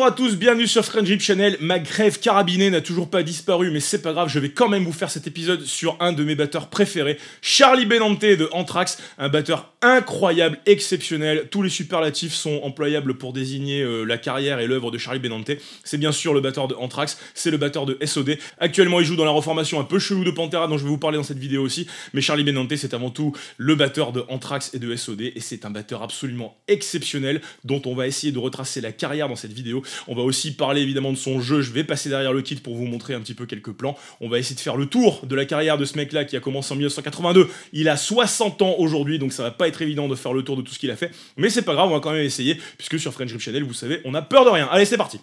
Bonjour à tous, bienvenue sur Friendship Channel. Ma grève carabinée n'a toujours pas disparu, mais c'est pas grave, je vais quand même vous faire cet épisode sur un de mes batteurs préférés, Charlie Benante de Anthrax, un batteur incroyable, exceptionnel. Tous les superlatifs sont employables pour désigner euh, la carrière et l'œuvre de Charlie Benante. C'est bien sûr le batteur de Anthrax, c'est le batteur de SOD. Actuellement, il joue dans la reformation un peu chelou de Pantera, dont je vais vous parler dans cette vidéo aussi. Mais Charlie Benante, c'est avant tout le batteur de Anthrax et de SOD, et c'est un batteur absolument exceptionnel dont on va essayer de retracer la carrière dans cette vidéo. On va aussi parler évidemment de son jeu. Je vais passer derrière le kit pour vous montrer un petit peu quelques plans. On va essayer de faire le tour de la carrière de ce mec-là qui a commencé en 1982. Il a 60 ans aujourd'hui, donc ça va pas être évident de faire le tour de tout ce qu'il a fait. Mais c'est pas grave, on va quand même essayer, puisque sur French Grip Channel, vous savez, on a peur de rien. Allez, c'est parti!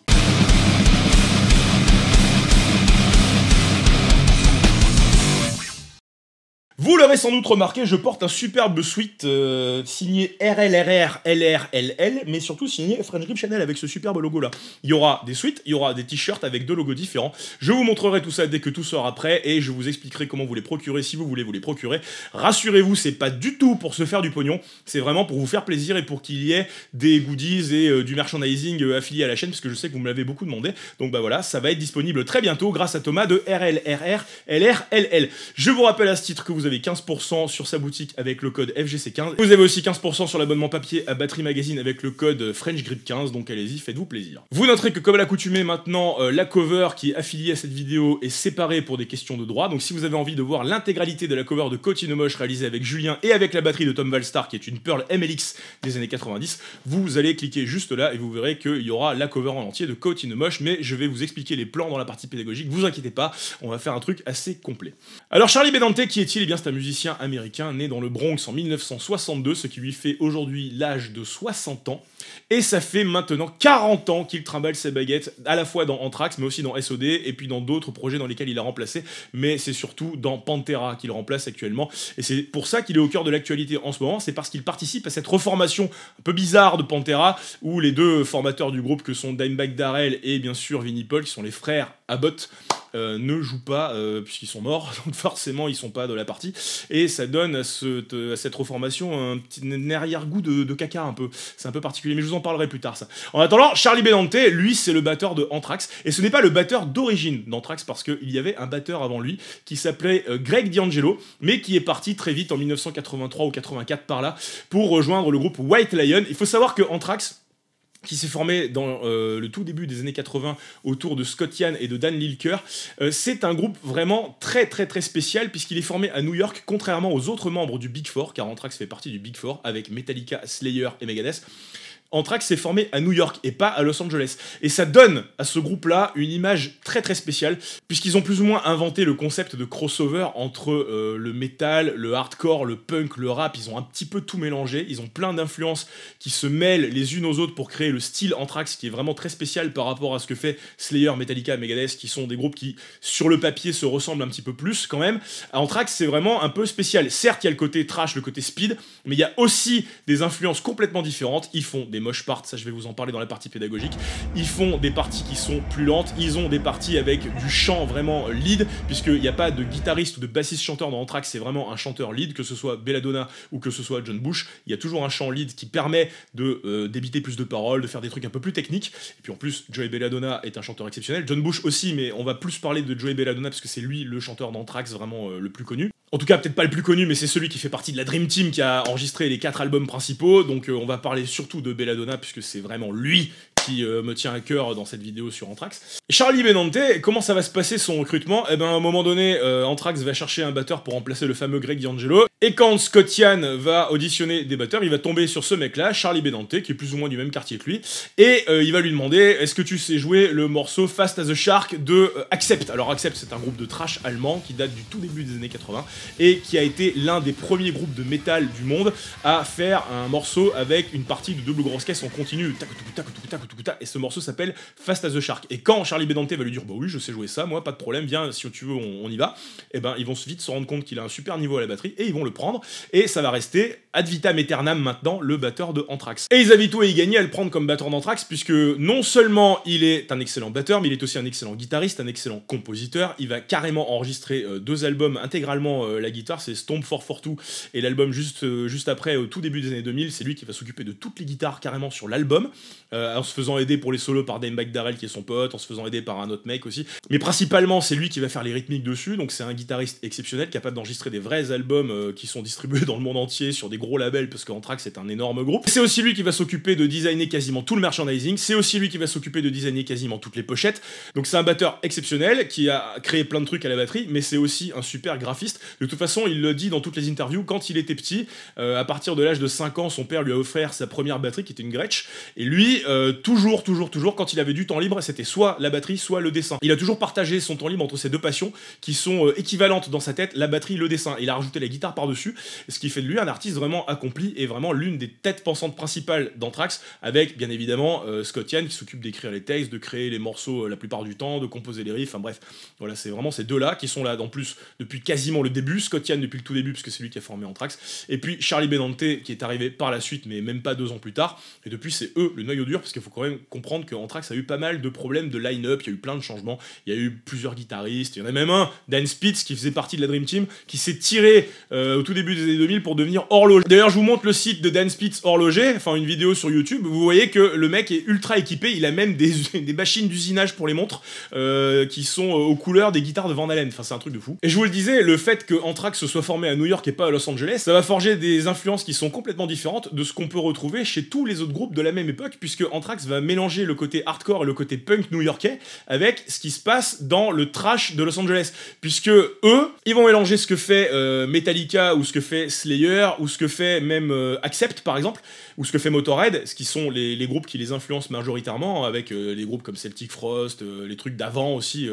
Vous l'aurez sans doute remarqué, je porte un superbe suite euh, signé RLRR LRLL, mais surtout signé French Grip Channel avec ce superbe logo là. Il y aura des suites, il y aura des t-shirts avec deux logos différents. Je vous montrerai tout ça dès que tout sort après et je vous expliquerai comment vous les procurer si vous voulez vous les procurer. Rassurez-vous, c'est pas du tout pour se faire du pognon, c'est vraiment pour vous faire plaisir et pour qu'il y ait des goodies et euh, du merchandising euh, affilié à la chaîne parce que je sais que vous me l'avez beaucoup demandé. Donc bah voilà, ça va être disponible très bientôt grâce à Thomas de RLRR LRLL. Je vous rappelle à ce titre que vous avez 15% sur sa boutique avec le code FGC15. Vous avez aussi 15% sur l'abonnement papier à Batterie Magazine avec le code FrenchGrip15, donc allez-y, faites-vous plaisir. Vous noterez que comme à l'accoutumée maintenant, euh, la cover qui est affiliée à cette vidéo est séparée pour des questions de droit, donc si vous avez envie de voir l'intégralité de la cover de Cotino Moche réalisée avec Julien et avec la batterie de Tom Valstar qui est une Pearl MLX des années 90, vous allez cliquer juste là et vous verrez qu'il y aura la cover en entier de Cotino Moche, mais je vais vous expliquer les plans dans la partie pédagogique, vous inquiétez pas, on va faire un truc assez complet. Alors Charlie Benante qui est-il eh bien un musicien américain né dans le Bronx en 1962, ce qui lui fait aujourd'hui l'âge de 60 ans. Et ça fait maintenant 40 ans qu'il trimballe ses baguettes, à la fois dans Anthrax, mais aussi dans SOD, et puis dans d'autres projets dans lesquels il a remplacé. Mais c'est surtout dans Pantera qu'il remplace actuellement. Et c'est pour ça qu'il est au cœur de l'actualité en ce moment. C'est parce qu'il participe à cette reformation un peu bizarre de Pantera, où les deux formateurs du groupe, que sont Dimebag Darrell et bien sûr Vinnie Paul, qui sont les frères Abbott euh, ne joue pas euh, puisqu'ils sont morts, donc forcément ils sont pas de la partie. Et ça donne à, euh, cette reformation un petit arrière-goût de, de, caca un peu. C'est un peu particulier, mais je vous en parlerai plus tard ça. En attendant, Charlie Benante, lui, c'est le batteur de Anthrax, et ce n'est pas le batteur d'origine d'Anthrax parce qu'il y avait un batteur avant lui qui s'appelait Greg D'Angelo, mais qui est parti très vite en 1983 ou 84 par là pour rejoindre le groupe White Lion. Il faut savoir que Anthrax qui s'est formé dans euh, le tout début des années 80 autour de Scott Yann et de Dan Lilker. Euh, c'est un groupe vraiment très très très spécial puisqu'il est formé à New York, contrairement aux autres membres du Big Four, car Anthrax fait partie du Big Four avec Metallica, Slayer et Megadeth. Anthrax s'est formé à New York et pas à Los Angeles. Et ça donne à ce groupe-là une image très très spéciale, puisqu'ils ont plus ou moins inventé le concept de crossover entre euh, le métal, le hardcore, le punk, le rap. Ils ont un petit peu tout mélangé. Ils ont plein d'influences qui se mêlent les unes aux autres pour créer le style Anthrax qui est vraiment très spécial par rapport à ce que fait Slayer, Metallica, Megadeth, qui sont des groupes qui, sur le papier, se ressemblent un petit peu plus quand même. Anthrax, c'est vraiment un peu spécial. Certes, il y a le côté trash, le côté speed, mais il y a aussi des influences complètement différentes. Ils font des les moches parts, ça je vais vous en parler dans la partie pédagogique. Ils font des parties qui sont plus lentes, ils ont des parties avec du chant vraiment euh, lead, puisqu'il n'y a pas de guitariste ou de bassiste-chanteur dans Anthrax, c'est vraiment un chanteur lead, que ce soit Belladonna ou que ce soit John Bush, il y a toujours un chant lead qui permet de euh, débiter plus de paroles, de faire des trucs un peu plus techniques. Et puis en plus, Joey Belladonna est un chanteur exceptionnel, John Bush aussi, mais on va plus parler de Joey Belladonna parce que c'est lui le chanteur d'Anthrax vraiment euh, le plus connu en tout cas peut-être pas le plus connu, mais c'est celui qui fait partie de la Dream Team qui a enregistré les quatre albums principaux. Donc euh, on va parler surtout de Belladonna puisque c'est vraiment lui euh, me tient à cœur dans cette vidéo sur Anthrax. Charlie Benante, comment ça va se passer son recrutement Eh ben, à un moment donné, euh, Anthrax va chercher un batteur pour remplacer le fameux Greg D'Angelo, et quand Scott Yann va auditionner des batteurs, il va tomber sur ce mec-là, Charlie Benante, qui est plus ou moins du même quartier que lui, et euh, il va lui demander « Est-ce que tu sais jouer le morceau Fast as a Shark de Accept ?» Alors Accept, c'est un groupe de trash allemand qui date du tout début des années 80, et qui a été l'un des premiers groupes de métal du monde à faire un morceau avec une partie de double grosse caisse en continu, tac, tac, tac, et ce morceau s'appelle Fast as the Shark. Et quand Charlie Bedante va lui dire Bah oui, je sais jouer ça, moi, pas de problème, viens, si tu veux, on, y va, et eh ben ils vont vite se rendre compte qu'il a un super niveau à la batterie, et ils vont le prendre, et ça va rester ad vitam aeternam maintenant le batteur de Anthrax. Et ils avaient tout et gagné à le prendre comme batteur d'Anthrax, puisque non seulement il est un excellent batteur, mais il est aussi un excellent guitariste, un excellent compositeur, il va carrément enregistrer euh, deux albums intégralement euh, la guitare, c'est Stomp for Fortou, et l'album juste, euh, juste après, au tout début des années 2000, c'est lui qui va s'occuper de toutes les guitares carrément sur l'album, aidé aider pour les solos par Dame Darrell qui est son pote, en se faisant aider par un autre mec aussi. Mais principalement, c'est lui qui va faire les rythmiques dessus, donc c'est un guitariste exceptionnel, capable d'enregistrer des vrais albums euh, qui sont distribués dans le monde entier sur des gros labels, parce qu'Anthrax c'est un énorme groupe. C'est aussi lui qui va s'occuper de designer quasiment tout le merchandising, c'est aussi lui qui va s'occuper de designer quasiment toutes les pochettes. Donc c'est un batteur exceptionnel qui a créé plein de trucs à la batterie, mais c'est aussi un super graphiste. De toute façon, il le dit dans toutes les interviews, quand il était petit, euh, à partir de l'âge de 5 ans, son père lui a offert sa première batterie qui était une Gretsch, et lui, euh, toujours, toujours, toujours, quand il avait du temps libre, c'était soit la batterie, soit le dessin. Il a toujours partagé son temps libre entre ces deux passions qui sont euh, équivalentes dans sa tête, la batterie, le dessin. Il a rajouté la guitare par-dessus, ce qui fait de lui un artiste vraiment accompli et vraiment l'une des têtes pensantes principales d'Anthrax, avec bien évidemment euh, Scott Yann qui s'occupe d'écrire les textes, de créer les morceaux euh, la plupart du temps, de composer les riffs, enfin bref, voilà, c'est vraiment ces deux-là qui sont là en plus depuis quasiment le début, Scott Yann depuis le tout début, puisque c'est lui qui a formé Anthrax, et puis Charlie Benante qui est arrivé par la suite, mais même pas deux ans plus tard, et depuis c'est eux le noyau dur, parce qu'il faut comprendre que Anthrax a eu pas mal de problèmes de line-up, il y a eu plein de changements, il y a eu plusieurs guitaristes, il y en a même un, Dan Spitz, qui faisait partie de la Dream Team, qui s'est tiré euh, au tout début des années 2000 pour devenir horloger. D'ailleurs, je vous montre le site de Dan Spitz horloger, enfin une vidéo sur YouTube, vous voyez que le mec est ultra équipé, il a même des, machines d'usinage pour les montres euh, qui sont euh, aux couleurs des guitares de Van Halen, enfin c'est un truc de fou. Et je vous le disais, le fait que se soit formé à New York et pas à Los Angeles, ça va forger des influences qui sont complètement différentes de ce qu'on peut retrouver chez tous les autres groupes de la même époque, puisque Anthrax va mélanger le côté hardcore et le côté punk new-yorkais avec ce qui se passe dans le trash de Los Angeles. Puisque eux, ils vont mélanger ce que fait euh, Metallica ou ce que fait Slayer ou ce que fait même euh, Accept par exemple, ou ce que fait Motorhead, ce qui sont les, groupes qui les influencent majoritairement avec euh, les groupes comme Celtic Frost, les trucs d'avant aussi,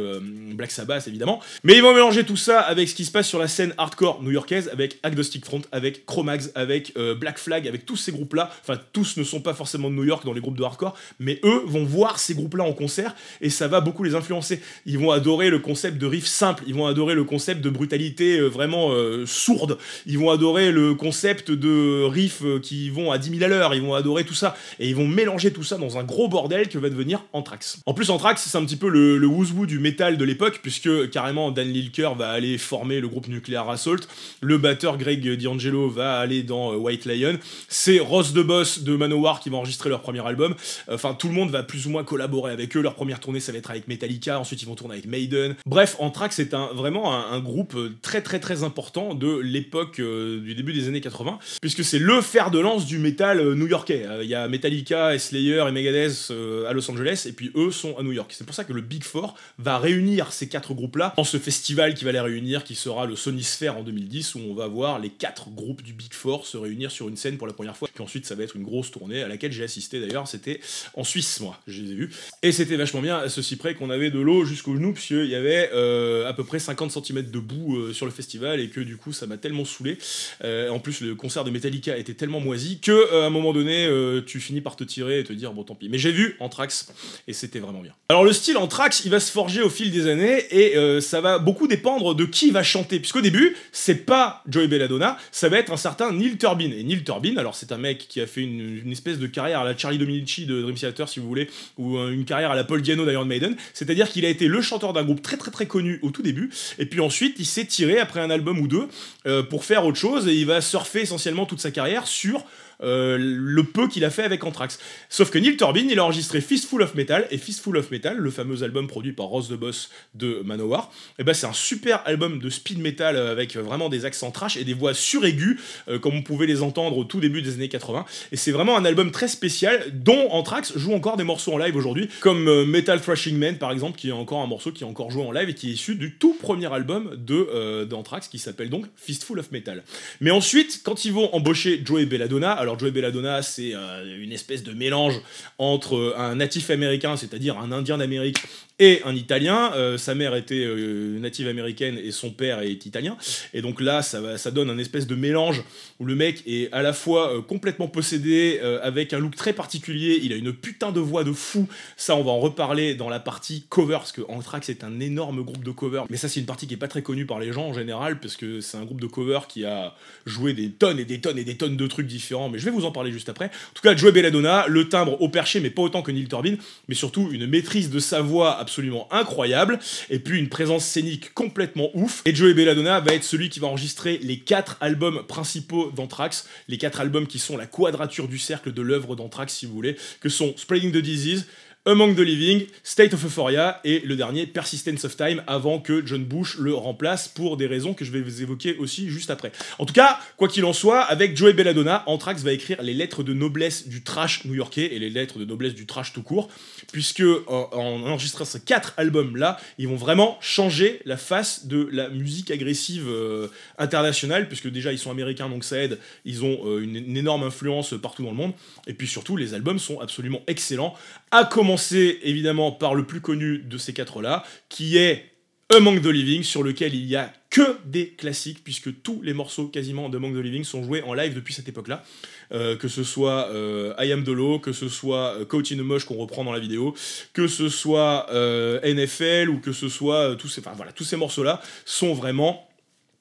Black Sabbath évidemment. Mais ils vont mélanger tout ça avec ce qui se passe sur la scène hardcore new-yorkaise avec Agnostic Front, avec Chromax, avec Black Flag, avec tous ces groupes-là. Enfin, tous ne sont pas forcément de New York dans les groupes de hardcore, mais eux vont voir ces groupes-là en concert et ça va beaucoup les influencer. Ils vont adorer le concept de riff simple, ils vont adorer le concept de brutalité euh, vraiment euh, sourde, ils vont adorer le concept de riff euh, qui vont à 10 000 à l'heure, ils vont adorer tout ça et ils vont mélanger tout ça dans un gros bordel que va devenir Anthrax. En plus, Anthrax, c'est un petit peu le, le woo du métal de l'époque puisque carrément Dan Lilker va aller former le groupe Nuclear Assault, le batteur Greg D'Angelo va aller dans White Lion, c'est Ross de Boss de Manowar qui va enregistrer leur premier album. Enfin, tout le monde va plus ou moins collaborer avec eux. Leur première tournée, ça va être avec Metallica. Ensuite, ils vont tourner avec Maiden. Bref, Anthrax c'est un, vraiment un, groupe euh, très très très important de l'époque euh, du début des années 80, puisque c'est le fer de lance du métal euh, new-yorkais. Il y a Metallica, Slayer et Megadeth à Los Angeles, et puis eux sont à New York. C'est pour ça que le Big Four va réunir ces quatre groupes-là dans ce festival qui va les réunir, qui sera le Sony Sphere en 2010, où on va voir les quatre groupes du Big Four se réunir sur une scène pour la première fois. Puis ensuite, ça va être une grosse tournée à laquelle j'ai assisté d'ailleurs. C'était en Suisse, moi, je les ai vus. Et c'était vachement bien, à ceci près qu'on avait de l'eau jusqu'aux genoux, puisqu'il y avait euh, à peu près 50 cm de boue euh, sur le festival, et que du coup, ça m'a tellement saoulé. Euh, en plus, le concert de Metallica était tellement moisi que, à un moment donné, tu finis par te tirer et te dire, bon, tant pis. Mais j'ai vu Anthrax, et c'était vraiment bien. Alors, le style Anthrax, il va se forger au fil des années, et ça va beaucoup dépendre de qui va chanter, puisqu'au début, c'est pas Joey Belladonna, ça va être un certain Neil Turbin. Et Neil Turbin, alors c'est un mec qui a fait une, espèce de carrière à la Charlie Dominici de si vous voulez, ou euh, une carrière à la Paul Diano d'Iron Maiden. C'est-à-dire qu'il a été le chanteur d'un groupe très très très connu au tout début, et puis ensuite il s'est tiré après un album ou deux euh, pour faire autre chose, et il va surfer essentiellement toute sa carrière sur euh, le peu qu'il a fait avec Anthrax. Sauf que Neil Turbin, il a enregistré Fistful of Metal, et Fistful of Metal, le fameux album produit par Ross the Boss de Manowar, et eh ben c'est un super album de speed metal euh, avec vraiment des accents trash et des voix suraiguës, euh, comme on pouvait les entendre au tout début des années 80. Et c'est vraiment un album très spécial, dont Anthrax joue encore des morceaux en live aujourd'hui, comme Metal Thrashing Man par exemple, qui est encore un morceau qui est encore joué en live et qui est issu du tout premier album de d'Anthrax, qui s'appelle donc Fistful of Metal. Mais ensuite, quand ils vont embaucher Joey Belladonna, alors Joey Belladonna, c'est euh, une espèce de mélange entre euh, un natif américain, c'est-à-dire un Indien d'Amérique, et un Italien. Euh, sa mère était euh, native américaine et son père est italien. Et donc là, ça, donne un espèce de mélange où le mec est à la fois euh, complètement possédé, avec un look très particulier. Il a une putain de voix de fou. Ça, on va en reparler dans la partie cover, parce que Anthrax est un énorme groupe de cover. Mais ça, c'est une partie qui est pas très connue par les gens en général, parce que c'est un groupe de cover qui a joué des tonnes et des tonnes et des tonnes de trucs différents. Mais je vais vous en parler juste après. En tout cas, Joe Belladonna, le timbre au perché, mais pas autant que Neil Turbin, mais surtout une maîtrise de sa voix absolument incroyable, et puis une présence scénique complètement ouf. Et Joey Belladonna va être celui qui va enregistrer les quatre albums principaux d'Anthrax, les quatre albums qui sont la quadrature du cercle de l'œuvre d'Anthrax, si vous voulez, que sont Spreading the Disease, Among the Living, State of Euphoria et le dernier Persistence of Time avant que John Bush le remplace pour des raisons que je vais vous évoquer aussi juste après. En tout cas, quoi qu'il en soit, avec Joey Belladonna, Anthrax va écrire les lettres de noblesse du trash new-yorkais et les lettres de noblesse du trash tout court, puisque euh, en, enregistrant ces quatre albums là, ils vont vraiment changer la face de la musique agressive euh, internationale, puisque déjà ils sont américains donc ça aide, ils ont euh, une, une énorme influence partout dans le monde, et puis surtout les albums sont absolument excellents, à commencer évidemment par le plus connu de ces quatre-là, qui est Un Manque de Living, sur lequel il n'y a que des classiques, puisque tous les morceaux quasiment de Manque de Living sont joués en live depuis cette époque-là. Euh, que ce soit euh, I Am Dolo, que ce soit euh, Coaching the Moche qu'on reprend dans la vidéo, que ce soit NFL ou que ce soit tous ces, voilà, tous ces morceaux-là sont vraiment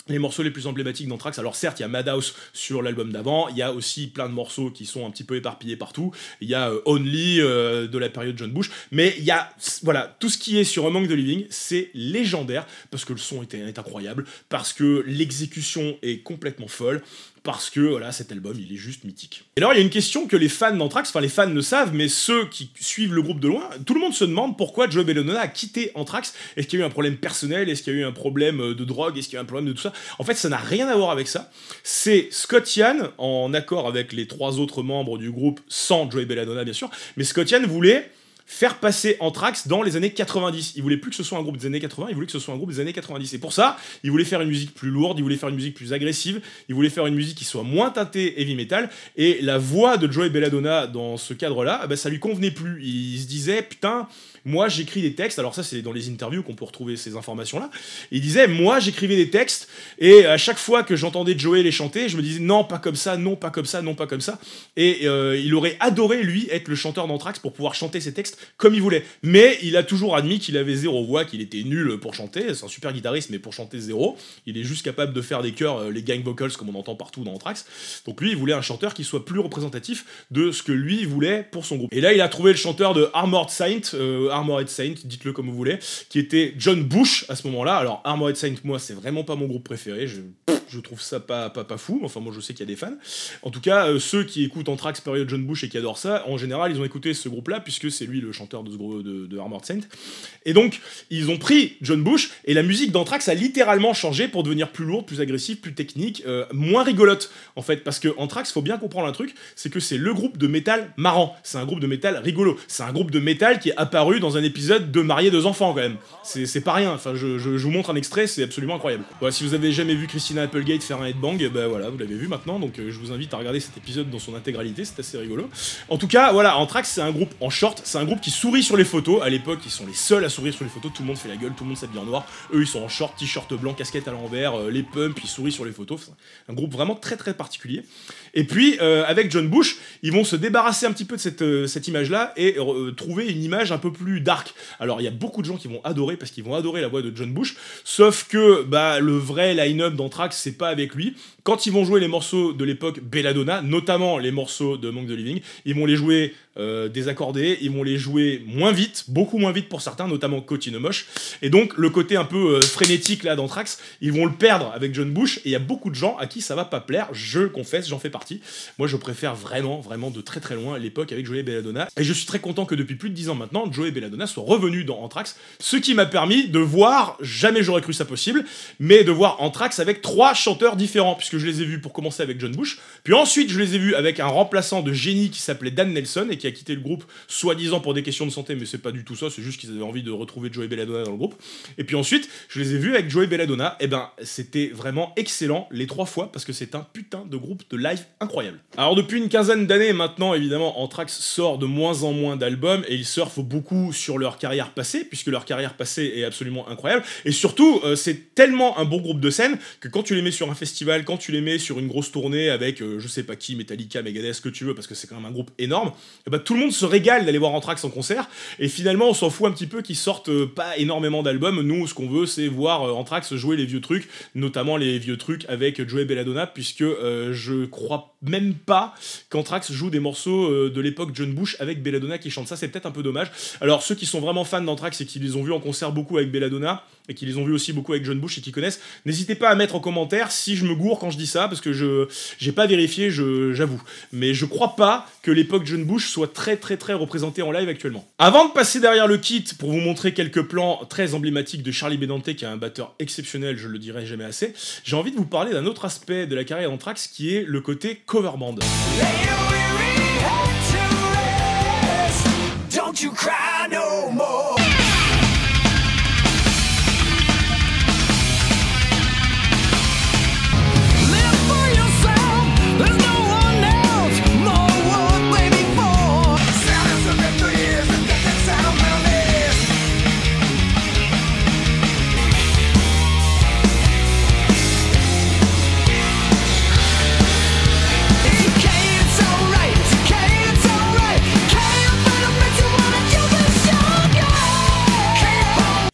les morceaux les plus emblématiques d'Anthrax, alors certes il y a Madhouse sur l'album d'avant, il y a aussi plein de morceaux qui sont un petit peu éparpillés partout, il y a euh, Only euh, de la période John Bush, mais il y a, voilà, tout ce qui est sur Manque de Living, c'est légendaire, parce que le son est, est incroyable, parce que l'exécution est complètement folle, parce que voilà, cet album, il est juste mythique. Et alors, il y a une question que les fans d'Anthrax, enfin les fans ne savent, mais ceux qui suivent le groupe de loin, tout le monde se demande pourquoi Joe Belladonna a quitté Anthrax. Est-ce qu'il y a eu un problème personnel Est-ce qu'il y a eu un problème euh, de drogue Est-ce qu'il y a eu un problème de tout ça En fait, ça n'a rien à voir avec ça. C'est Scott Ian, en accord avec les trois autres membres du groupe, sans Joe Belladonna bien sûr, mais Scott Ian voulait faire passer Anthrax dans les années 90. Il voulait plus que ce soit un groupe des années 80, il voulait que ce soit un groupe des années 90. Et pour ça, il voulait faire une musique plus lourde, il voulait faire une musique plus agressive, il voulait faire une musique qui soit moins teintée heavy metal. Et la voix de Joey Belladonna dans ce cadre-là, eh ben, ça lui convenait plus. Il se disait, putain, moi j'écris des textes, alors ça c'est dans les interviews qu'on peut retrouver ces informations-là, il disait, moi j'écrivais des textes, et à chaque fois que j'entendais Joey les chanter, je me disais, non, pas comme ça, non, pas comme ça, non, pas comme ça. Et euh, il aurait adoré, lui, être le chanteur d'Anthrax pour pouvoir chanter ses textes comme il voulait. Mais il a toujours admis qu'il avait zéro voix, qu'il était nul pour chanter. C'est un super guitariste, mais pour chanter zéro. Il est juste capable de faire des chœurs, euh, les gang vocals, comme on entend partout dans Anthrax. Donc lui, il voulait un chanteur qui soit plus représentatif de ce que lui voulait pour son groupe. Et là, il a trouvé le chanteur de Armored Saint, euh, Armored Saint, dites-le comme vous voulez, qui était John Bush à ce moment-là. Alors Armored Saint, moi, c'est vraiment pas mon groupe préféré. Je, trouve ça pas, pas, fou. Enfin, moi, je sais qu'il y a des fans. En tout cas, euh, ceux qui écoutent Anthrax période John Bush et qui adorent ça, en général, ils ont écouté ce groupe-là puisque c'est lui le chanteur de, ce gros, de, de Armored Saint. Et donc, ils ont pris John Bush, et la musique d'Anthrax a littéralement changé pour devenir plus lourde, plus agressive, plus technique, euh, moins rigolote, en fait. Parce que Anthrax, faut bien comprendre un truc, c'est que c'est le groupe de métal marrant. C'est un groupe de métal rigolo. C'est un groupe de métal qui est apparu dans un épisode de marié deux enfants, quand même. C'est pas rien. Enfin, je, vous montre un extrait, c'est absolument incroyable. Voilà, bah, si vous avez jamais vu Christina Applegate faire un headbang, ben voilà, vous l'avez vu maintenant, donc euh, je vous invite à regarder cet épisode dans son intégralité, c'est assez rigolo. En tout cas, voilà, Anthrax, c'est un groupe en short, c'est un groupe qui sourit sur les photos. À l'époque, ils sont les seuls à sourire sur les photos. Tout le monde fait la gueule, tout le monde s'habille en noir. Eux, ils sont en short, t-shirt blanc, casquette à l'envers, euh, les pumps, ils sourient sur les photos. un groupe vraiment très très particulier. Et puis, euh, avec John Bush, ils vont se débarrasser un petit peu de cette, euh, image-là et trouver une image un peu plus dark. Alors, il y a beaucoup de gens qui vont adorer parce qu'ils vont adorer la voix de John Bush. Sauf que bah, le vrai line-up d'Anthrax, c'est pas avec lui. Quand ils vont jouer les morceaux de l'époque Belladonna, notamment les morceaux de Monk de Living, ils vont les jouer euh, désaccordés, ils vont les jouer moins vite, beaucoup moins vite pour certains, notamment Cotine Moche. Et donc le côté un peu euh, frénétique là d'Anthrax, ils vont le perdre avec John Bush. Et il y a beaucoup de gens à qui ça va pas plaire. Je confesse, j'en fais partie. Moi, je préfère vraiment, vraiment de très très loin l'époque avec Joey Belladonna. Et je suis très content que depuis plus de 10 ans maintenant, Joey Belladonna soit revenu dans Anthrax, ce qui m'a permis de voir, jamais j'aurais cru ça possible, mais de voir Anthrax avec trois chanteurs différents, puisque je les ai vus pour commencer avec John Bush, puis ensuite je les ai vus avec un remplaçant de génie qui s'appelait Dan Nelson et qui qui a quitté le groupe, soi-disant pour des questions de santé, mais c'est pas du tout ça, c'est juste qu'ils avaient envie de retrouver Joey Belladonna dans le groupe. Et puis ensuite, je les ai vus avec Joey Belladonna, et eh ben c'était vraiment excellent les trois fois, parce que c'est un putain de groupe de live incroyable. Alors depuis une quinzaine d'années maintenant, évidemment, Anthrax sort de moins en moins d'albums, et ils surfent beaucoup sur leur carrière passée, puisque leur carrière passée est absolument incroyable, et surtout, euh, c'est tellement un bon groupe de scène que quand tu les mets sur un festival, quand tu les mets sur une grosse tournée avec, euh, je sais pas qui, Metallica, Megadeth, ce que tu veux, parce que c'est quand même un groupe énorme, eh ben, bah, tout le monde se régale d'aller voir Anthrax en concert, et finalement on s'en fout un petit peu qu'ils sortent euh, pas énormément d'albums. Nous, ce qu'on veut, c'est voir euh, Anthrax jouer les vieux trucs, notamment les vieux trucs avec Joey Belladonna, puisque euh, je crois même pas qu'Anthrax joue des morceaux de l'époque John Bush avec Belladonna qui chante. Ça, c'est peut-être un peu dommage. Alors, ceux qui sont vraiment fans d'Anthrax et qui les ont vus en concert beaucoup avec Belladonna, et qui les ont vus aussi beaucoup avec John Bush et qui connaissent, n'hésitez pas à mettre en commentaire si je me gourre quand je dis ça, parce que je j'ai pas vérifié, j'avoue. Mais je crois pas que l'époque John Bush soit très très très représentée en live actuellement. Avant de passer derrière le kit pour vous montrer quelques plans très emblématiques de Charlie Benante, qui est un batteur exceptionnel, je le dirai jamais assez, j'ai envie de vous parler d'un autre aspect de la carrière d'Anthrax qui est le côté cover band. Don't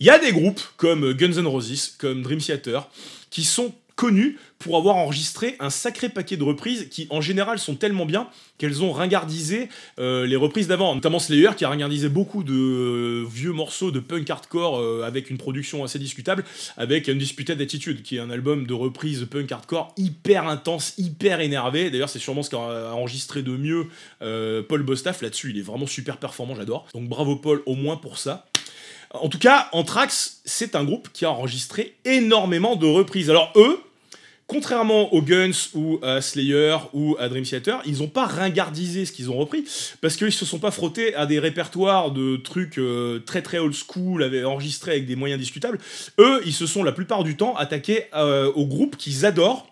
Il y a des groupes comme Guns N' Roses, comme Dream Theater, qui sont connus pour avoir enregistré un sacré paquet de reprises qui en général sont tellement bien qu'elles ont ringardisé euh, les reprises d'avant, notamment Slayer qui a ringardisé beaucoup de euh, vieux morceaux de punk hardcore euh, avec une production assez discutable, avec Undisputed Attitude qui est un album de reprises punk hardcore hyper intense, hyper énervé, d'ailleurs c'est sûrement ce qu'a enregistré de mieux Paul Bostaff là-dessus, il est vraiment super performant, j'adore, donc bravo Paul au moins pour ça. En tout cas, Anthrax, c'est un groupe qui a enregistré énormément de reprises. Alors eux, contrairement aux Guns ou à Slayer ou à Dream Theater, ils n'ont pas ringardisé ce qu'ils ont repris, parce qu'ils se sont pas frottés à des répertoires de trucs euh, très très old school, enregistrés avec des moyens discutables. Eux, ils se sont la plupart du temps attaqués euh, aux groupes qu'ils adorent,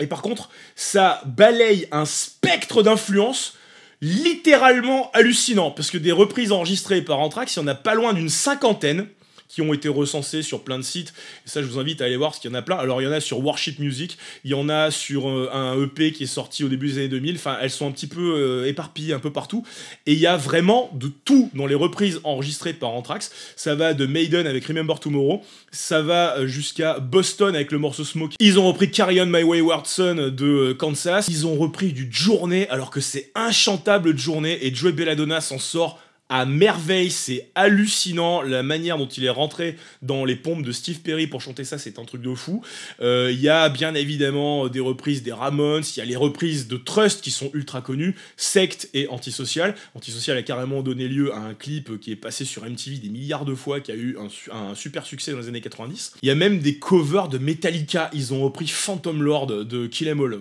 et par contre, ça balaye un spectre d'influence littéralement hallucinant, parce que des reprises enregistrées par Anthrax, il y en a pas loin d'une cinquantaine qui ont été recensés sur plein de sites. Et ça, je vous invite à aller voir parce qu'il y en a plein. Alors, il y en a sur Worship Music, il y en a sur euh, un EP qui est sorti au début des années 2000. Enfin, elles sont un petit peu euh, éparpillées un peu partout. Et il y a vraiment de tout dans les reprises enregistrées par Anthrax. Ça va de Maiden avec Remember Tomorrow, ça va euh, jusqu'à Boston avec le morceau Smoke. Ils ont repris Carry On My Wayward Son de Kansas. Ils ont repris du Journée alors que c'est inchantable Journée et Joey Belladonna s'en sort à merveille, c'est hallucinant la manière dont il est rentré dans les pompes de Steve Perry pour chanter ça, c'est un truc de fou. Euh, il y a bien évidemment des reprises des Ramones, il y a les reprises de Trust qui sont ultra connues, Secte et Antisocial. Antisocial a carrément donné lieu à un clip qui est passé sur MTV des milliards de fois, qui a eu un, super succès dans les années 90. Il y a même des covers de Metallica, ils ont repris Phantom Lord de Kill Em All.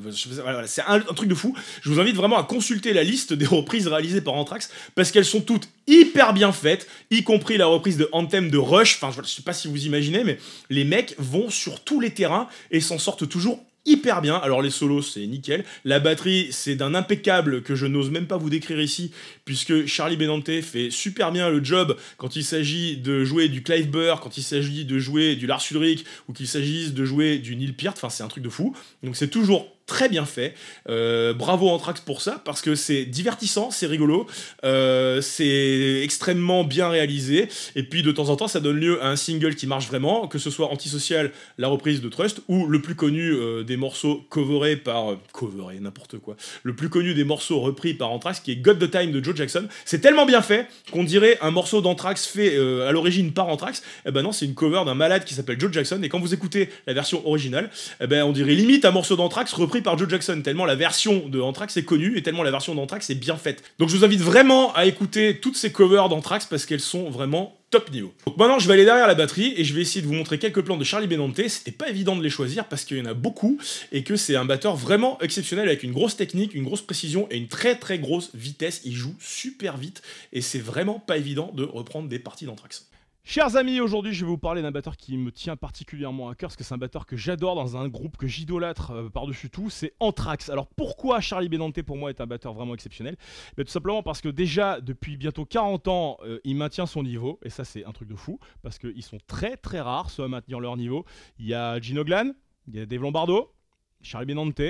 c'est un, un truc de fou. Je vous invite vraiment à consulter la liste des reprises réalisées par Anthrax parce qu'elles sont toutes hyper bien faite, y compris la reprise de Anthem de Rush. Enfin, je sais pas si vous imaginez, mais les mecs vont sur tous les terrains et s'en sortent toujours hyper bien. Alors les solos, c'est nickel. La batterie, c'est d'un impeccable que je n'ose même pas vous décrire ici, puisque Charlie Benante fait super bien le job quand il s'agit de jouer du Clive Burr, quand il s'agit de jouer du Lars Ulrich, ou qu'il s'agisse de jouer du Neil Peart. Enfin, c'est un truc de fou. Donc c'est toujours très bien fait. Euh, bravo Anthrax pour ça, parce que c'est divertissant, c'est rigolo, euh, c'est extrêmement bien réalisé, et puis de temps en temps ça donne lieu à un single qui marche vraiment, que ce soit Antisocial, la reprise de Trust, ou le plus connu euh, des morceaux coverés par... coveré, n'importe quoi. Le plus connu des morceaux repris par Anthrax, qui est God the Time de Joe Jackson. C'est tellement bien fait qu'on dirait un morceau d'Anthrax fait à l'origine par Anthrax, eh ben non, c'est une cover d'un malade qui s'appelle Joe Jackson, et quand vous écoutez la version originale, eh ben on dirait limite un morceau d'Anthrax repris par Joe Jackson, tellement la version de Anthrax est connue et tellement la version d'Anthrax est bien faite. Donc je vous invite vraiment à écouter toutes ces covers d'Anthrax parce qu'elles sont vraiment top niveau. Donc maintenant, je vais aller derrière la batterie et je vais essayer de vous montrer quelques plans de Charlie Benante. C'était pas évident de les choisir parce qu'il y en a beaucoup et que c'est un batteur vraiment exceptionnel avec une grosse technique, une grosse précision et une très très grosse vitesse. Il joue super vite et c'est vraiment pas évident de reprendre des parties d'Anthrax. Chers amis, aujourd'hui je vais vous parler d'un batteur qui me tient particulièrement à cœur, parce que c'est un batteur que j'adore dans un groupe que j'idolâtre euh, par-dessus tout, c'est Anthrax. Alors pourquoi Charlie Benante pour moi est un batteur vraiment exceptionnel Mais Tout simplement parce que déjà depuis bientôt 40 ans, euh, il maintient son niveau, et ça c'est un truc de fou, parce qu'ils sont très très rares ceux à maintenir leur niveau. Il y a Gino Glan, il y a Dave Lombardo, Charlie Benante,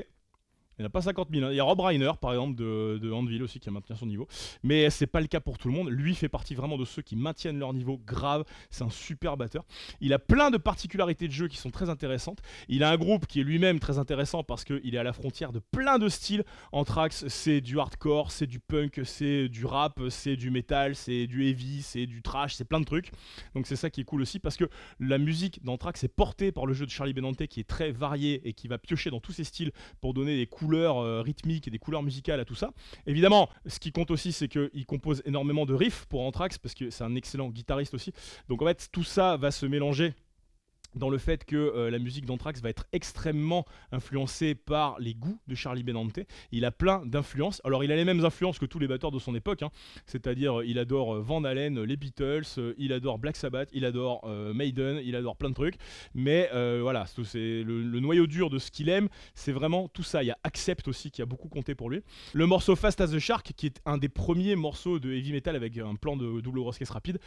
il n'y en a pas 50 000. Hein. Il y a Rob Reiner, par exemple, de, de Handville aussi, qui a maintenu son niveau. Mais c'est pas le cas pour tout le monde. Lui fait partie vraiment de ceux qui maintiennent leur niveau grave. C'est un super batteur. Il a plein de particularités de jeu qui sont très intéressantes. Il a un groupe qui est lui-même très intéressant parce qu'il est à la frontière de plein de styles. Anthrax, c'est du hardcore, c'est du punk, c'est du rap, c'est du metal, c'est du heavy, c'est du trash, c'est plein de trucs. Donc c'est ça qui est cool aussi parce que la musique d'Anthrax est portée par le jeu de Charlie Benante qui est très varié et qui va piocher dans tous ses styles pour donner des coups couleurs euh, rythmiques et des couleurs musicales à tout ça. Évidemment, ce qui compte aussi, c'est qu'il compose énormément de riffs pour Anthrax, parce que c'est un excellent guitariste aussi. Donc en fait, tout ça va se mélanger dans le fait que euh, la musique d'Anthrax va être extrêmement influencée par les goûts de Charlie Benante. Il a plein d'influences. Alors il a les mêmes influences que tous les batteurs de son époque, hein. c'est-à-dire il adore euh, Van Halen, euh, les Beatles, il adore Black Sabbath, il adore Maiden, il adore plein de trucs. Mais voilà, c'est le, noyau dur de ce qu'il aime, c'est vraiment tout ça. Il y a Accept aussi qui a beaucoup compté pour lui. Le morceau Fast as the Shark, qui est un des premiers morceaux de heavy metal avec un plan de double caisse rapide,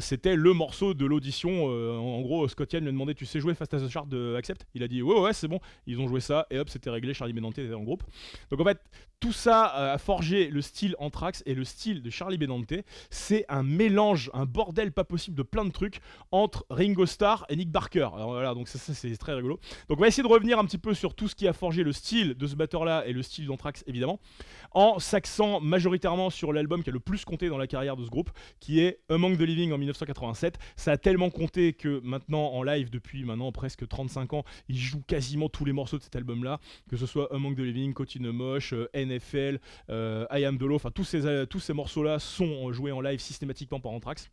c'était le morceau de l'audition. en gros, Scott Yann lui tu sais jouer Fast as a Shard de Accept Il a dit Ouais, ouais, c'est bon. Ils ont joué ça et hop, c'était réglé. Charlie Benante était en groupe. Donc en fait, tout ça euh, a forgé le style Anthrax et le style de Charlie Benante. C'est un mélange, un bordel pas possible de plein de trucs entre Ringo Starr et Nick Barker. Alors voilà, donc ça, c'est très rigolo. Donc on va essayer de revenir un petit peu sur tout ce qui a forgé le style de ce batteur-là et le style d'Anthrax évidemment, en s'axant majoritairement sur l'album qui a le plus compté dans la carrière de ce groupe, qui est Among the Living en 1987. Ça a tellement compté que maintenant en live de depuis maintenant presque 35 ans, il joue quasiment tous les morceaux de cet album-là, que ce soit Among the Living, Cotine Moche, euh, NFL, euh, I Am Dolo, enfin tous ces, tous ces morceaux-là sont joués en live systématiquement par Anthrax.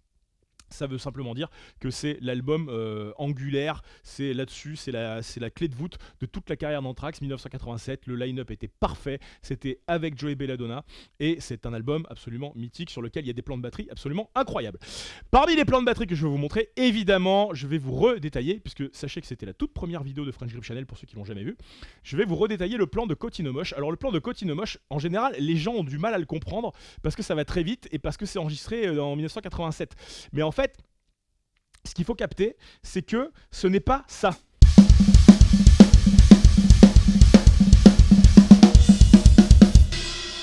Ça veut simplement dire que c'est l'album euh, angulaire, c'est là-dessus, c'est la, clé de voûte de toute la carrière d'Anthrax 1987. Le line-up était parfait, c'était avec Joey Belladonna et c'est un album absolument mythique sur lequel il y a des plans de batterie absolument incroyables. Parmi les plans de batterie que je vais vous montrer, évidemment, je vais vous redétailler, puisque sachez que c'était la toute première vidéo de French Grip Channel pour ceux qui l'ont jamais vu. Je vais vous redétailler le plan de moche Alors, le plan de Cotinomoche, en général, les gens ont du mal à le comprendre parce que ça va très vite et parce que c'est enregistré euh, en 1987. Mais en fait, fait, ce qu'il faut capter, c'est que ce n'est pas ça.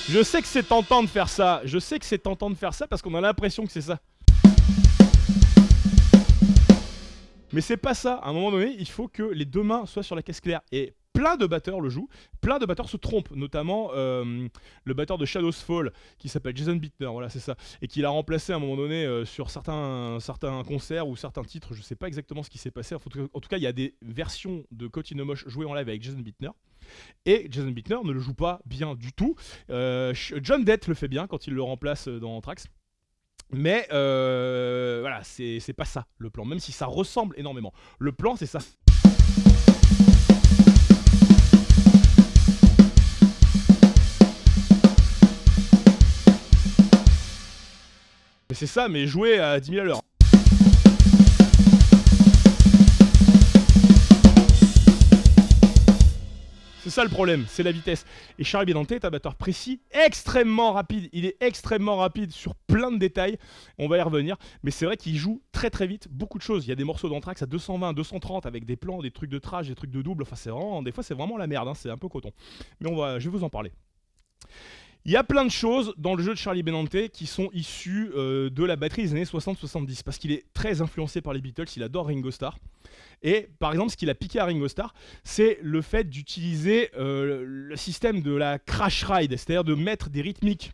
Je sais que c'est tentant de faire ça. Je sais que c'est tentant de faire ça parce qu'on a l'impression que c'est ça. Mais c'est pas ça. À un moment donné, il faut que les deux mains soient sur la caisse claire. Et plein de batteurs le jouent, plein de batteurs se trompent, notamment euh, le batteur de Shadows Fall qui s'appelle Jason Bittner, voilà c'est ça, et qui l'a remplacé à un moment donné euh, sur certains, concerts ou certains titres, je sais pas exactement ce qui s'est passé, en tout cas il y a des versions de Moche jouées en live avec Jason Bittner. Et Jason Bittner ne le joue pas bien du tout. Euh, John Depp le fait bien quand il le remplace dans Trax. Mais voilà, c'est pas ça le plan, même si ça ressemble énormément. Le plan, c'est ça. c'est ça, mais jouer à 10 000 à l'heure. C'est ça le problème, c'est la vitesse. Et Charlie Biedante est un batteur précis, extrêmement rapide. Il est extrêmement rapide sur plein de détails. On va y revenir. Mais c'est vrai qu'il joue très très vite beaucoup de choses. Il y a des morceaux d'Anthrax à 220, 230 avec des plans, des trucs de trage, des trucs de double. Enfin, c'est vraiment, des fois, c'est vraiment la merde. Hein. C'est un peu coton. Mais on va, je vais vous en parler. Il y a plein de choses dans le jeu de Charlie Benante qui sont issues euh, de la batterie des années 60-70, parce qu'il est très influencé par les Beatles, il adore Ringo Starr. Et par exemple, ce qu'il a piqué à Ringo Starr, c'est le fait d'utiliser euh, le système de la crash ride, c'est-à-dire de mettre des rythmiques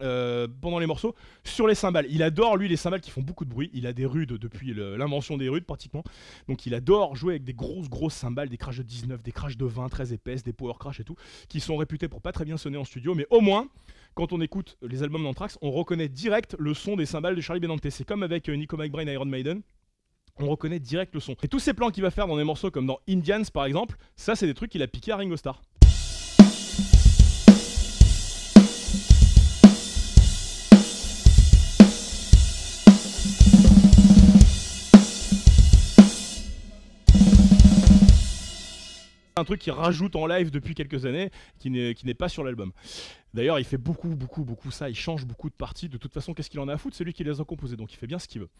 euh, pendant les morceaux sur les cymbales. Il adore, lui, les cymbales qui font beaucoup de bruit. Il a des rudes depuis l'invention des rudes, pratiquement. Donc il adore jouer avec des grosses, grosses cymbales, des crashs de 19, des crashs de 20, très épaisses, des power crash et tout, qui sont réputés pour pas très bien sonner en studio. Mais au moins, quand on écoute les albums d'Anthrax, on reconnaît direct le son des cymbales de Charlie Benante. C'est comme avec euh, Nico McBrain Iron Maiden on reconnaît direct le son. Et tous ces plans qu'il va faire dans des morceaux comme dans Indians par exemple, ça c'est des trucs qu'il a piqué à Ringo Starr. truc qu'il rajoute en live depuis quelques années, qui n'est pas sur l'album. D'ailleurs, il fait beaucoup, beaucoup, beaucoup ça. Il change beaucoup de parties. De toute façon, qu'est-ce qu'il en a à foutre C'est lui qui les a composés, donc il fait bien ce qu'il veut.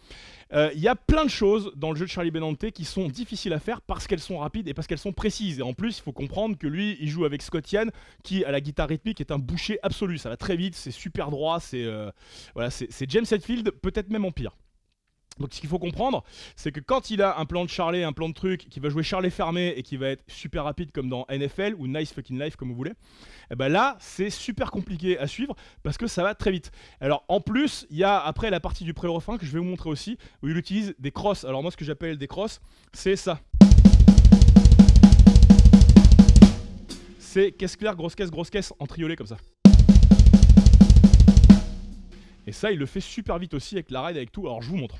Euh, il y a plein de choses dans le jeu de Charlie Benante qui sont difficiles à faire parce qu'elles sont rapides et parce qu'elles sont précises. Et en plus, il faut comprendre que lui, il joue avec Scott Yann, qui à la guitare rythmique est un boucher absolu. Ça va très vite, c'est super droit, c'est euh, voilà, c'est James Hetfield, peut-être même en pire. Donc ce qu'il faut comprendre, c'est que quand il a un plan de Charlet, un plan de truc, qui va jouer Charlet fermé et qui va être super rapide comme dans NFL ou Nice Fucking Life comme vous voulez, eh ben là c'est super compliqué à suivre parce que ça va très vite. Alors en plus, il y a après la partie du pré-refrain que je vais vous montrer aussi, où il utilise des crosses. Alors moi ce que j'appelle des crosses, c'est ça. C'est caisse claire, grosse caisse, grosse caisse, en triolet comme ça. Et ça, il le fait super vite aussi avec la ride, avec tout. Alors, je vous montre.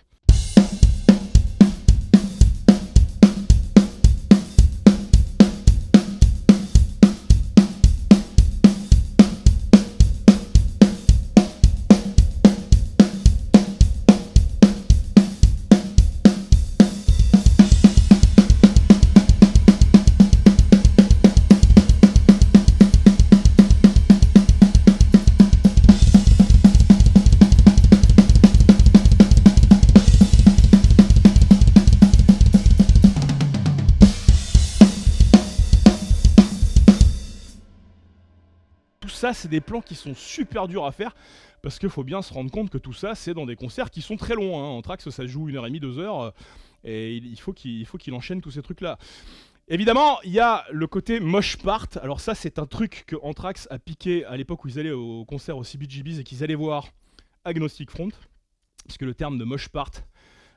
c'est des plans qui sont super durs à faire parce qu'il faut bien se rendre compte que tout ça, c'est dans des concerts qui sont très longs. Hein. En trax, ça joue une heure et demie, deux heures, euh, et il faut qu'il enchaîne tous ces trucs-là. Évidemment, il y a le côté moche part. Alors ça, c'est un truc que Anthrax a piqué à l'époque où ils allaient au concert au CBGB et qu'ils allaient voir Agnostic Front, puisque le terme de moche part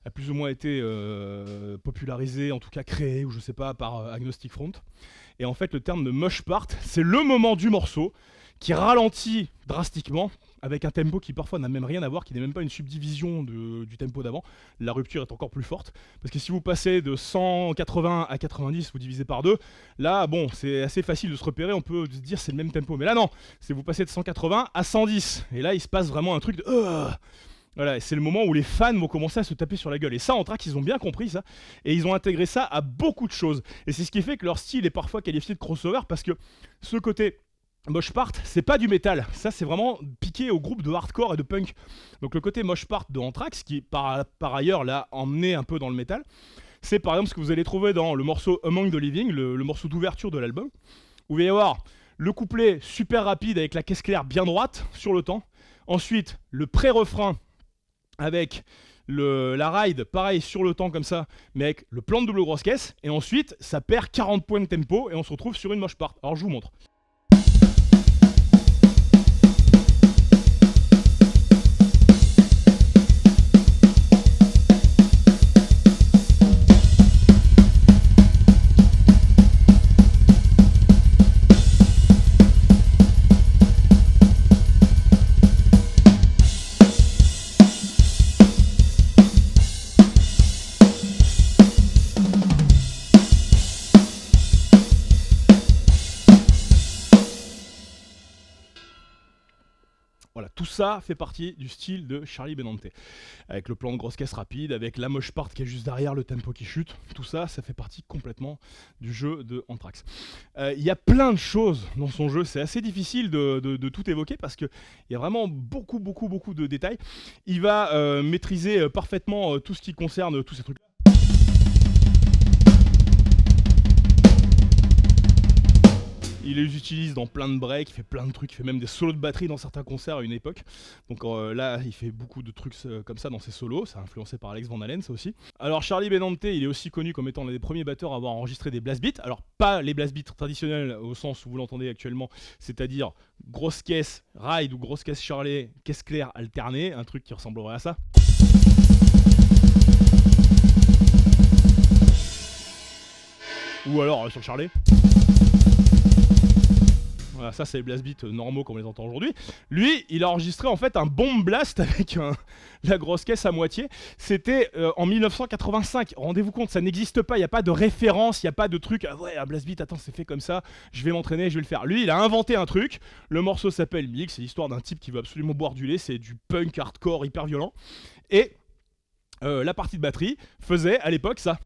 a plus ou moins été euh, popularisé, en tout cas créé, ou je sais pas, par euh, Agnostic Front. Et en fait, le terme de moche part, c'est le moment du morceau qui ralentit drastiquement avec un tempo qui parfois n'a même rien à voir, qui n'est même pas une subdivision du tempo d'avant. La rupture est encore plus forte, parce que si vous passez de 180 à 90, vous divisez par deux, là, bon, c'est assez facile de se repérer, on peut se dire c'est le même tempo, mais là non, c'est vous passez de 180 à 110, et là il se passe vraiment un truc de... Euh, voilà, c'est le moment où les fans vont commencer à se taper sur la gueule. Et ça, en track, ils ont bien compris ça. Et ils ont intégré ça à beaucoup de choses. Et c'est ce qui fait que leur style est parfois qualifié de crossover parce que ce côté Mosh Part, c'est pas du métal. Ça, c'est vraiment piqué au groupe de hardcore et de punk. Donc, le côté Mosh Part de Anthrax, qui par, ailleurs l'a emmené un peu dans le métal, c'est par exemple ce que vous allez trouver dans le morceau Among the Living, le, morceau d'ouverture de l'album, Vous il va avoir le couplet super rapide avec la caisse claire bien droite sur le temps. Ensuite, le pré-refrain avec la ride, pareil sur le temps comme ça, mais avec le plan de double grosse caisse. Et ensuite, ça perd 40 points de tempo et on se retrouve sur une Moshpart. part. Alors, je vous montre. ça fait partie du style de Charlie Benante. Avec le plan de grosse caisse rapide, avec la moche part qui est juste derrière, le tempo qui chute, tout ça, ça fait partie complètement du jeu de Anthrax. Euh, il y a plein de choses dans son jeu, c'est assez difficile de, tout évoquer parce il y a vraiment beaucoup, beaucoup, beaucoup de détails. Il va euh, maîtriser euh, parfaitement tout ce qui concerne tous ces trucs Il les utilise dans plein de breaks, il fait plein de trucs, il fait même des solos de batterie dans certains concerts à une époque. Donc euh, là, il fait beaucoup de trucs euh, comme ça dans ses solos, ça a influencé par Alex Van Halen ça aussi. Alors Charlie Benante, il est aussi connu comme étant l'un des premiers batteurs à avoir enregistré des blast beats. Alors pas les blast beats traditionnels au sens où vous l'entendez actuellement, c'est-à-dire grosse caisse ride ou grosse caisse Charlie, caisse claire alternée, un truc qui ressemblerait à ça. Ou alors euh, sur sur Charlie. Voilà, ça c'est les blast euh, normaux comme on les entend aujourd'hui. Lui, il a enregistré en fait un bomb blast avec la grosse caisse à moitié. C'était euh, en 1985. Rendez-vous compte, ça n'existe pas. Il n'y a pas de référence, il n'y a pas de truc. Ah ouais, un blast beat, attends, c'est fait comme ça. Je vais m'entraîner, je vais le faire. Lui, il a inventé un truc. Le morceau s'appelle Mix. C'est l'histoire d'un type qui veut absolument boire du lait. C'est du punk hardcore hyper violent. Et euh, la partie de batterie faisait à l'époque ça.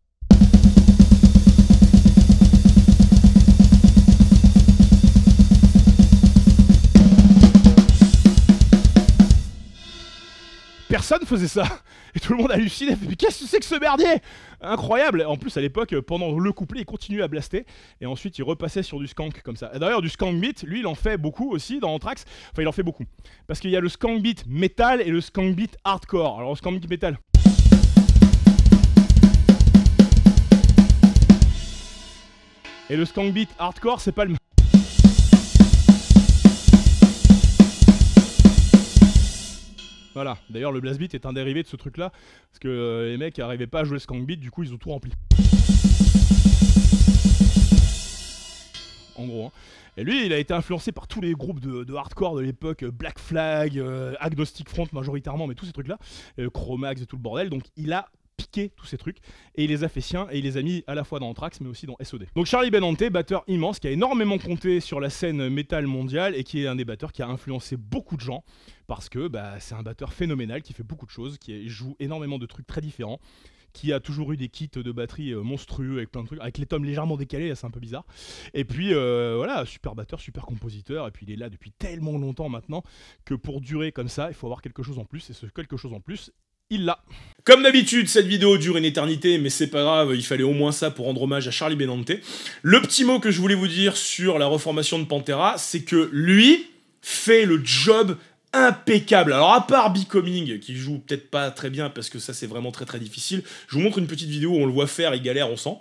personne faisait ça. Et tout le monde hallucinait. Mais qu'est-ce que c'est que ce merdier Incroyable En plus, à l'époque, pendant le couplet, il continuait à blaster. Et ensuite, il repassait sur du skank comme ça. D'ailleurs, du skank beat, lui, il en fait beaucoup aussi dans Anthrax. Enfin, il en fait beaucoup. Parce qu'il y a le skank beat metal et le skank beat hardcore. Alors, le skank beat metal. Et le skank beat hardcore, c'est pas le Voilà. D'ailleurs, le blast beat est un dérivé de ce truc-là, parce que euh, les mecs n'arrivaient pas à jouer le skank beat, du coup, ils ont tout rempli. En gros. Hein. Et lui, il a été influencé par tous les groupes de, hardcore de l'époque, euh, Black Flag, euh, Agnostic Front majoritairement, mais tous ces trucs-là, Chromax et tout le bordel. Donc, il a piqué tous ces trucs et il les a fait siens et il les a mis à la fois dans Anthrax mais aussi dans SOD. Donc Charlie Benante, batteur immense qui a énormément compté sur la scène métal mondiale et qui est un des batteurs qui a influencé beaucoup de gens parce que bah, c'est un batteur phénoménal qui fait beaucoup de choses, qui joue énormément de trucs très différents qui a toujours eu des kits de batterie euh, monstrueux avec plein de trucs, avec les tomes légèrement décalés, c'est un peu bizarre. Et puis euh, voilà, super batteur, super compositeur, et puis il est là depuis tellement longtemps maintenant que pour durer comme ça, il faut avoir quelque chose en plus, et ce quelque chose en plus, il l'a. Comme d'habitude, cette vidéo dure une éternité, mais c'est pas grave, il fallait au moins ça pour rendre hommage à Charlie Benante. Le petit mot que je voulais vous dire sur la reformation de Pantera, c'est que lui fait le job impeccable. Alors à part Becoming, qui joue peut-être pas très bien parce que ça c'est vraiment très très difficile, je vous montre une petite vidéo où on le voit faire, il galère, on sent.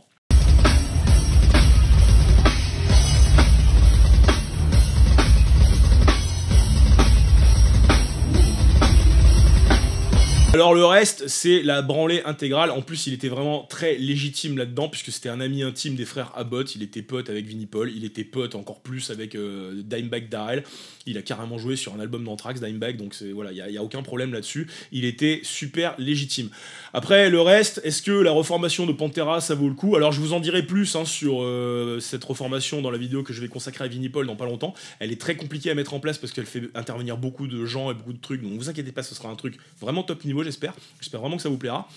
Alors le reste, c'est la branlée intégrale. En plus, il était vraiment très légitime là-dedans, puisque c'était un ami intime des frères Abbott. Il était pote avec Vinnie Paul, il était pote encore plus avec euh, Dimebag Darrell. Il a carrément joué sur un album d'Anthrax, Dimebag, donc voilà, il n'y a, aucun problème là-dessus. Il était super légitime. Après, le reste, est-ce que la reformation de Pantera, ça vaut le coup Alors je vous en dirai plus hein, sur euh, cette reformation dans la vidéo que je vais consacrer à Vinnie Paul dans pas longtemps. Elle est très compliquée à mettre en place parce qu'elle fait intervenir beaucoup de gens et beaucoup de trucs, donc vous inquiétez pas, ce sera un truc vraiment top niveau j'espère. J'espère vraiment que ça vous plaira.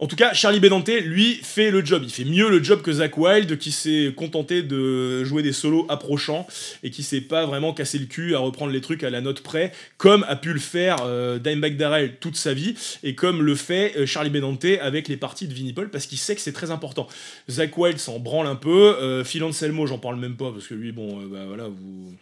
En tout cas, Charlie Benante, lui, fait le job. Il fait mieux le job que Zach Wilde, qui s'est contenté de jouer des solos approchants et qui s'est pas vraiment cassé le cul à reprendre les trucs à la note près, comme a pu le faire euh, Dimebag Darrell toute sa vie et comme le fait euh, Charlie Benante avec les parties de Vinnie Paul, parce qu'il sait que c'est très important. Zach Wilde s'en branle un peu. Euh, Phil Anselmo, j'en parle même pas parce que lui, bon, bah voilà, vous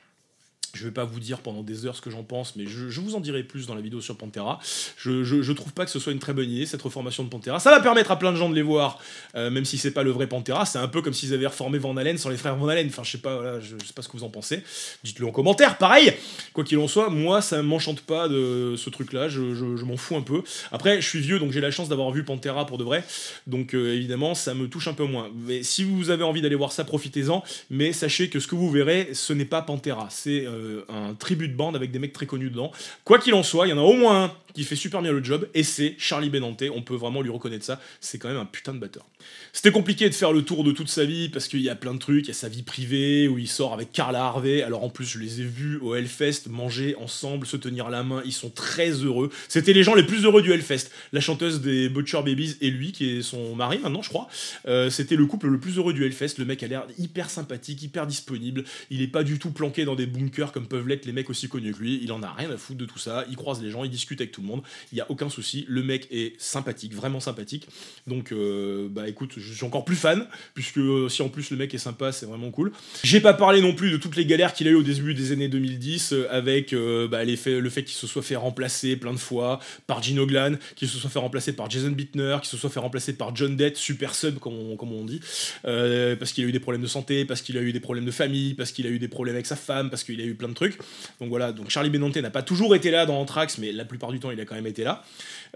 je ne vais pas vous dire pendant des heures ce que j'en pense, mais je, vous en dirai plus dans la vidéo sur Pantera. Je, trouve pas que ce soit une très bonne idée, cette reformation de Pantera. Ça va permettre à plein de gens de les voir, euh, même si c'est pas le vrai Pantera. C'est un peu comme s'ils avaient reformé Van Halen sans les frères Van Halen. Enfin, je sais pas, je, sais pas ce que vous en pensez. Dites-le en commentaire. Pareil, quoi qu'il en soit, moi, ça m'enchante pas de ce truc-là. Je, m'en fous un peu. Après, je suis vieux, donc j'ai la chance d'avoir vu Pantera pour de vrai. Donc, euh, évidemment, ça me touche un peu moins. Mais si vous avez envie d'aller voir ça, profitez-en. Mais sachez que ce que vous verrez, ce n'est pas Pantera. C'est. Euh, euh, un tribut de bande avec des mecs très connus dedans. Quoi qu'il en soit, il y en a au moins un qui fait super bien le job, et c'est Charlie Benante, on peut vraiment lui reconnaître ça, c'est quand même un putain de batteur. C'était compliqué de faire le tour de toute sa vie, parce qu'il y a plein de trucs, il y a sa vie privée, où il sort avec Carla Harvey, alors en plus je les ai vus au Hellfest, manger ensemble, se tenir la main, ils sont très heureux, c'était les gens les plus heureux du Hellfest, la chanteuse des Butcher Babies et lui, qui est son mari maintenant je crois, euh, c'était le couple le plus heureux du Hellfest, le mec a l'air hyper sympathique, hyper disponible, il est pas du tout planqué dans des bunkers comme peuvent l'être les mecs aussi connus que lui. Il en a rien à foutre de tout ça. Il croise les gens, il discute avec tout le monde. Il y a aucun souci. Le mec est sympathique, vraiment sympathique. Donc, euh, bah écoute, je suis encore plus fan, puisque euh, si en plus le mec est sympa, c'est vraiment cool. J'ai pas parlé non plus de toutes les galères qu'il a eu au début des années 2010, euh, avec bah, le fait qu'il se soit fait remplacer plein de fois par Gino Glan, qu'il se soit fait remplacer par Jason Bittner, qu'il se soit fait remplacer par John Dett, super sub comme on, on dit, parce qu'il a eu des problèmes de santé, parce qu'il a eu des problèmes de famille, parce qu'il a eu des problèmes avec sa femme, parce qu'il a eu plein de trucs. Donc voilà, donc Charlie Benante n'a pas toujours été là dans Anthrax, mais la plupart du temps, il a quand même été là.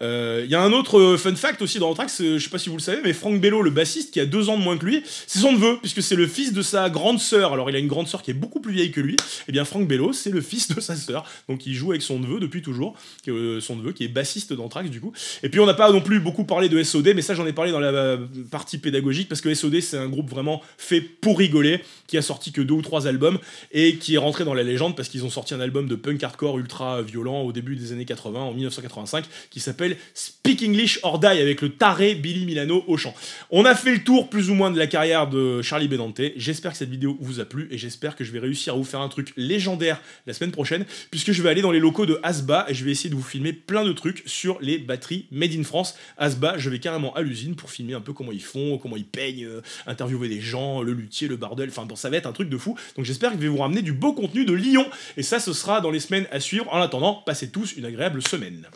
Euh, il y a un autre euh, fun fact aussi dans Anthrax, euh, je sais pas si vous le savez, mais Frank Bello, le bassiste, qui a deux ans de moins que lui, c'est son neveu, puisque c'est le fils de sa grande sœur. Alors il a une grande sœur qui est beaucoup plus vieille que lui. Et eh bien Frank Bello, c'est le fils de sa sœur, donc il joue avec son neveu depuis toujours, son neveu qui est bassiste d'Anthrax du coup. Et puis on n'a pas non plus beaucoup parlé de SOD, mais ça j'en ai parlé dans la partie pédagogique, parce que SOD c'est un groupe vraiment fait pour rigoler, qui a sorti que deux ou trois albums, et qui est rentré dans la légende parce qu'ils ont sorti un album de punk hardcore ultra violent au début des années 80, en 1985, qui s'appelle Speak English or Die avec le taré Billy Milano au chant. On a fait le tour plus ou moins de la carrière de Charlie Benante. J'espère que cette vidéo vous a plu et j'espère que je vais réussir à vous faire un truc légendaire la semaine prochaine puisque je vais aller dans les locaux de Asba et je vais essayer de vous filmer plein de trucs sur les batteries Made in France. Asba, je vais carrément à l'usine pour filmer un peu comment ils font, comment ils peignent, euh, interviewer des gens, le luthier, le bardel. Enfin bon, ça va être un truc de fou. Donc j'espère que je vais vous ramener du beau contenu de Lyon. Et ça, ce sera dans les semaines à suivre. En attendant, passez tous une agréable semaine.